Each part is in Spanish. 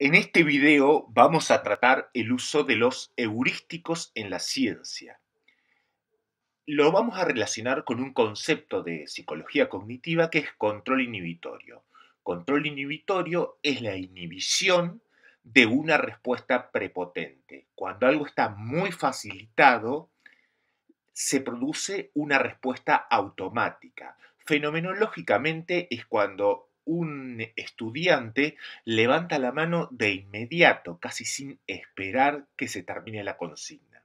En este video vamos a tratar el uso de los heurísticos en la ciencia. Lo vamos a relacionar con un concepto de psicología cognitiva que es control inhibitorio. Control inhibitorio es la inhibición de una respuesta prepotente. Cuando algo está muy facilitado, se produce una respuesta automática. Fenomenológicamente es cuando un estudiante levanta la mano de inmediato, casi sin esperar que se termine la consigna.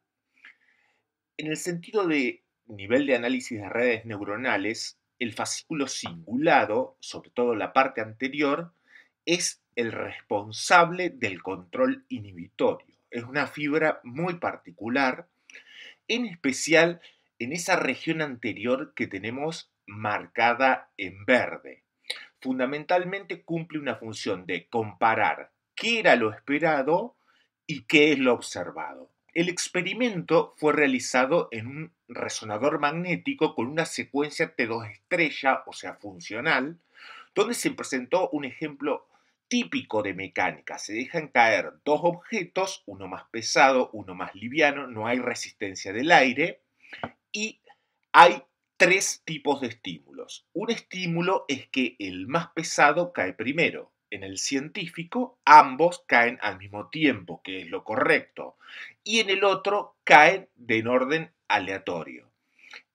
En el sentido de nivel de análisis de redes neuronales, el fascículo cingulado, sobre todo la parte anterior, es el responsable del control inhibitorio. Es una fibra muy particular, en especial en esa región anterior que tenemos marcada en verde fundamentalmente cumple una función de comparar qué era lo esperado y qué es lo observado. El experimento fue realizado en un resonador magnético con una secuencia T2 estrella, o sea, funcional, donde se presentó un ejemplo típico de mecánica. Se dejan caer dos objetos, uno más pesado, uno más liviano, no hay resistencia del aire y hay tres tipos de estímulos. Un estímulo es que el más pesado cae primero. En el científico ambos caen al mismo tiempo, que es lo correcto. Y en el otro caen de en orden aleatorio.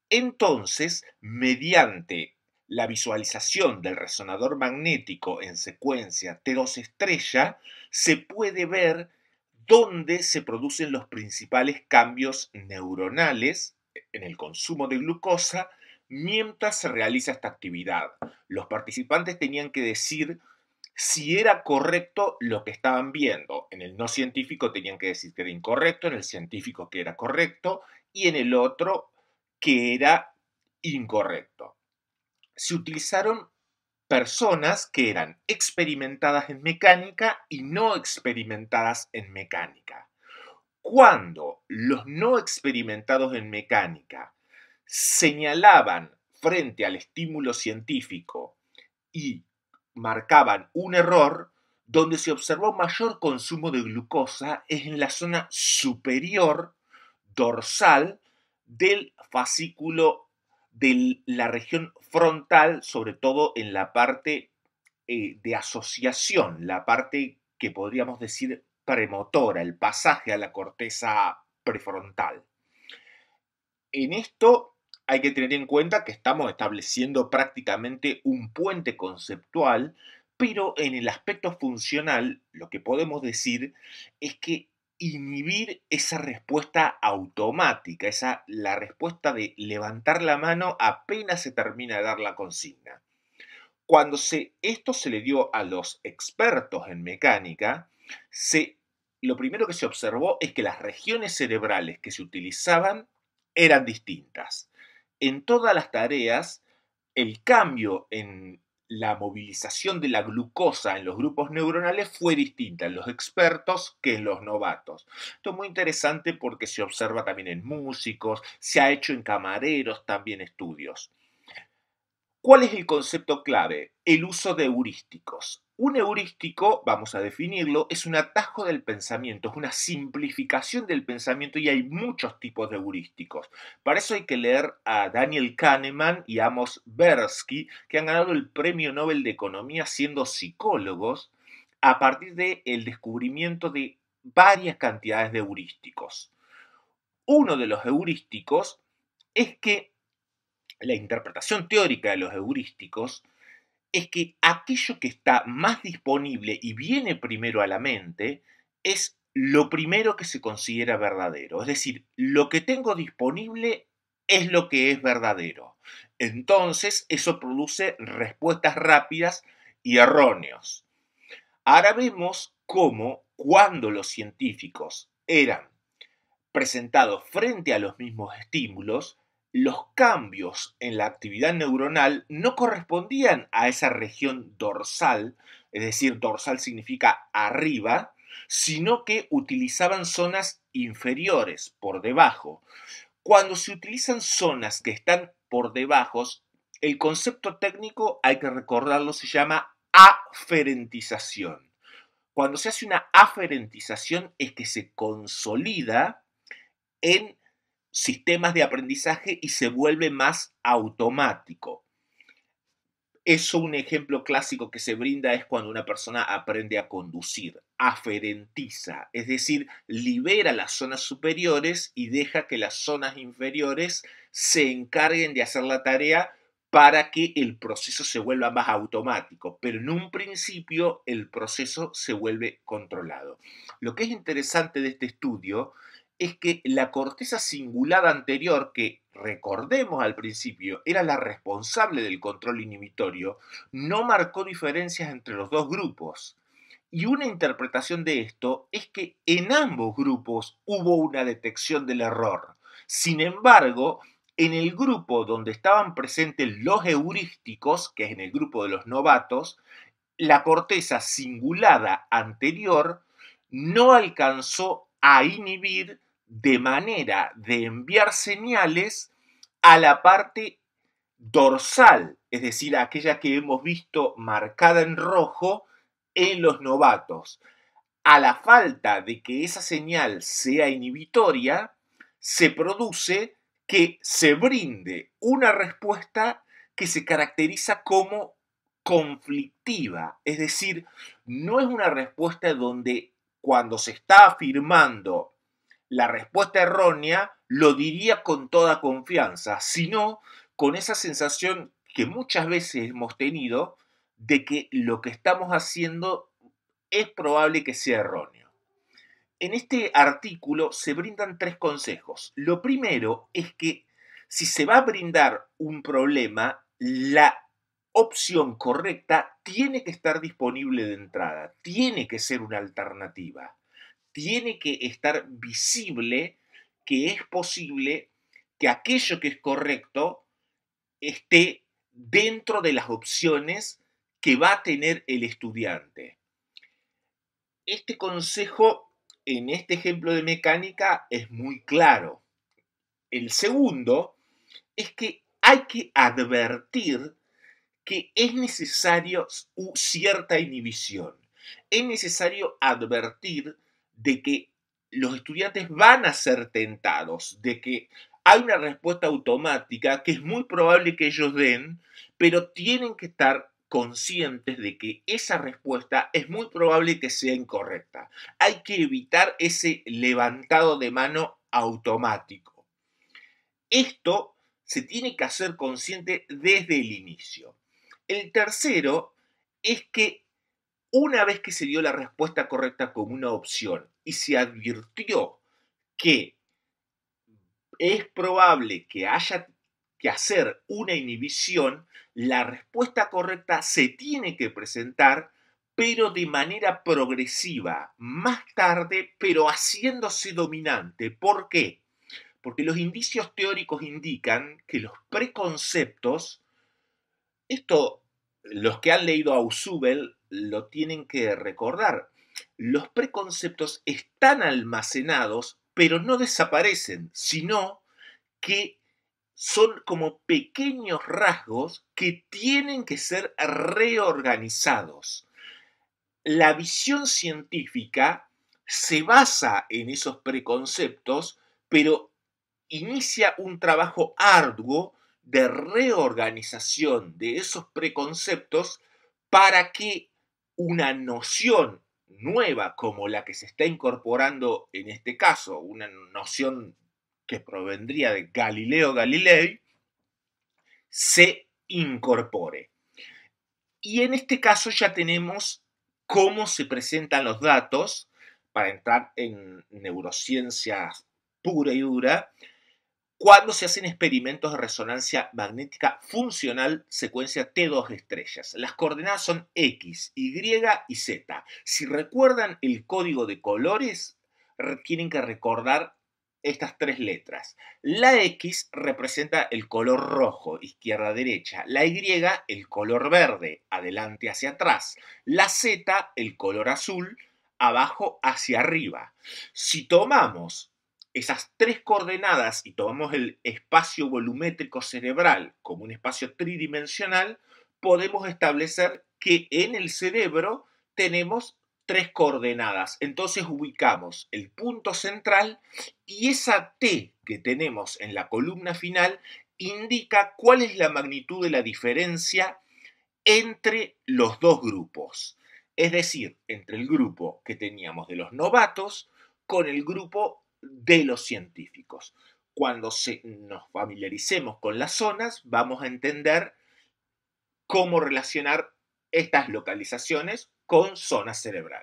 Entonces, mediante la visualización del resonador magnético en secuencia T2 estrella, se puede ver dónde se producen los principales cambios neuronales en el consumo de glucosa mientras se realiza esta actividad. Los participantes tenían que decir si era correcto lo que estaban viendo. En el no científico tenían que decir que era incorrecto, en el científico que era correcto y en el otro que era incorrecto. Se utilizaron personas que eran experimentadas en mecánica y no experimentadas en mecánica cuando los no experimentados en mecánica señalaban frente al estímulo científico y marcaban un error, donde se observó mayor consumo de glucosa es en la zona superior dorsal del fascículo de la región frontal, sobre todo en la parte eh, de asociación, la parte que podríamos decir premotora, el pasaje a la corteza prefrontal. En esto hay que tener en cuenta que estamos estableciendo prácticamente un puente conceptual, pero en el aspecto funcional lo que podemos decir es que inhibir esa respuesta automática, esa la respuesta de levantar la mano apenas se termina de dar la consigna. Cuando esto se le dio a los expertos en mecánica, lo primero que se observó es que las regiones cerebrales que se utilizaban eran distintas. En todas las tareas, el cambio en la movilización de la glucosa en los grupos neuronales fue distinta en los expertos que en los novatos. Esto es muy interesante porque se observa también en músicos, se ha hecho en camareros también estudios. ¿Cuál es el concepto clave? El uso de heurísticos. Un heurístico, vamos a definirlo, es un atajo del pensamiento, es una simplificación del pensamiento y hay muchos tipos de heurísticos. Para eso hay que leer a Daniel Kahneman y Amos Bersky, que han ganado el Premio Nobel de Economía siendo psicólogos, a partir del descubrimiento de varias cantidades de heurísticos. Uno de los heurísticos es que la interpretación teórica de los heurísticos es que aquello que está más disponible y viene primero a la mente es lo primero que se considera verdadero. Es decir, lo que tengo disponible es lo que es verdadero. Entonces, eso produce respuestas rápidas y erróneos. Ahora vemos cómo cuando los científicos eran presentados frente a los mismos estímulos, los cambios en la actividad neuronal no correspondían a esa región dorsal, es decir, dorsal significa arriba, sino que utilizaban zonas inferiores, por debajo. Cuando se utilizan zonas que están por debajo, el concepto técnico, hay que recordarlo, se llama aferentización. Cuando se hace una aferentización es que se consolida en sistemas de aprendizaje y se vuelve más automático. Eso un ejemplo clásico que se brinda es cuando una persona aprende a conducir, aferentiza, es decir, libera las zonas superiores y deja que las zonas inferiores se encarguen de hacer la tarea para que el proceso se vuelva más automático, pero en un principio el proceso se vuelve controlado. Lo que es interesante de este estudio es que la corteza cingulada anterior, que recordemos al principio era la responsable del control inhibitorio, no marcó diferencias entre los dos grupos. Y una interpretación de esto es que en ambos grupos hubo una detección del error. Sin embargo, en el grupo donde estaban presentes los heurísticos, que es en el grupo de los novatos, la corteza cingulada anterior no alcanzó a inhibir de manera de enviar señales a la parte dorsal, es decir, aquella que hemos visto marcada en rojo en los novatos. A la falta de que esa señal sea inhibitoria, se produce que se brinde una respuesta que se caracteriza como conflictiva, es decir, no es una respuesta donde cuando se está afirmando la respuesta errónea, lo diría con toda confianza, sino con esa sensación que muchas veces hemos tenido de que lo que estamos haciendo es probable que sea erróneo. En este artículo se brindan tres consejos. Lo primero es que si se va a brindar un problema, la opción correcta tiene que estar disponible de entrada, tiene que ser una alternativa, tiene que estar visible que es posible que aquello que es correcto esté dentro de las opciones que va a tener el estudiante. Este consejo en este ejemplo de mecánica es muy claro. El segundo es que hay que advertir que es necesario cierta inhibición. Es necesario advertir de que los estudiantes van a ser tentados, de que hay una respuesta automática que es muy probable que ellos den, pero tienen que estar conscientes de que esa respuesta es muy probable que sea incorrecta. Hay que evitar ese levantado de mano automático. Esto se tiene que hacer consciente desde el inicio. El tercero es que una vez que se dio la respuesta correcta como una opción y se advirtió que es probable que haya que hacer una inhibición, la respuesta correcta se tiene que presentar, pero de manera progresiva, más tarde, pero haciéndose dominante. ¿Por qué? Porque los indicios teóricos indican que los preconceptos esto los que han leído a Usubel lo tienen que recordar. Los preconceptos están almacenados, pero no desaparecen, sino que son como pequeños rasgos que tienen que ser reorganizados. La visión científica se basa en esos preconceptos, pero inicia un trabajo arduo de reorganización de esos preconceptos para que una noción nueva como la que se está incorporando en este caso, una noción que provendría de Galileo Galilei, se incorpore. Y en este caso ya tenemos cómo se presentan los datos para entrar en neurociencia pura y dura, cuando se hacen experimentos de resonancia magnética funcional secuencia T2 estrellas. Las coordenadas son X, Y y Z. Si recuerdan el código de colores, tienen que recordar estas tres letras. La X representa el color rojo, izquierda-derecha. La Y, el color verde, adelante hacia atrás. La Z, el color azul, abajo hacia arriba. Si tomamos esas tres coordenadas y tomamos el espacio volumétrico cerebral como un espacio tridimensional, podemos establecer que en el cerebro tenemos tres coordenadas. Entonces ubicamos el punto central y esa T que tenemos en la columna final indica cuál es la magnitud de la diferencia entre los dos grupos. Es decir, entre el grupo que teníamos de los novatos con el grupo de los científicos. Cuando nos familiaricemos con las zonas, vamos a entender cómo relacionar estas localizaciones con zonas cerebrales.